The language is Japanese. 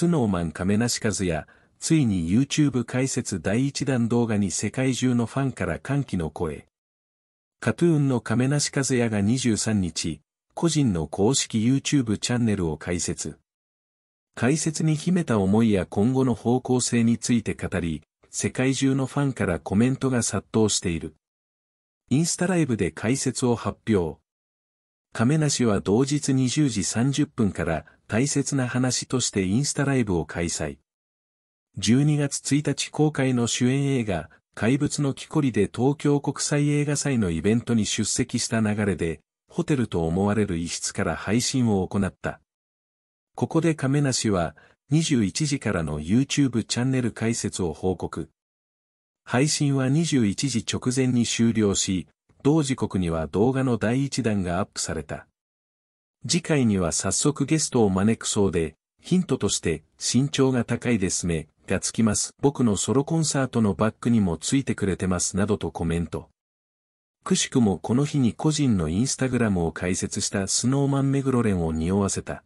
スノーマン亀梨和也、ついに YouTube 解説第1弾動画に世界中のファンから歓喜の声。カトゥーンの亀梨和也が23日、個人の公式 YouTube チャンネルを開設。解説に秘めた思いや今後の方向性について語り、世界中のファンからコメントが殺到している。インスタライブで解説を発表。亀梨は同日20時30分から大切な話としてインスタライブを開催。12月1日公開の主演映画、怪物の木こりで東京国際映画祭のイベントに出席した流れで、ホテルと思われる一室から配信を行った。ここで亀梨は、21時からの YouTube チャンネル解説を報告。配信は21時直前に終了し、同時刻には動画の第1弾がアップされた。次回には早速ゲストを招くそうで、ヒントとして、身長が高いですね、がつきます。僕のソロコンサートのバックにもついてくれてますなどとコメント。くしくもこの日に個人のインスタグラムを開設したスノーマンメグロレンを匂わせた。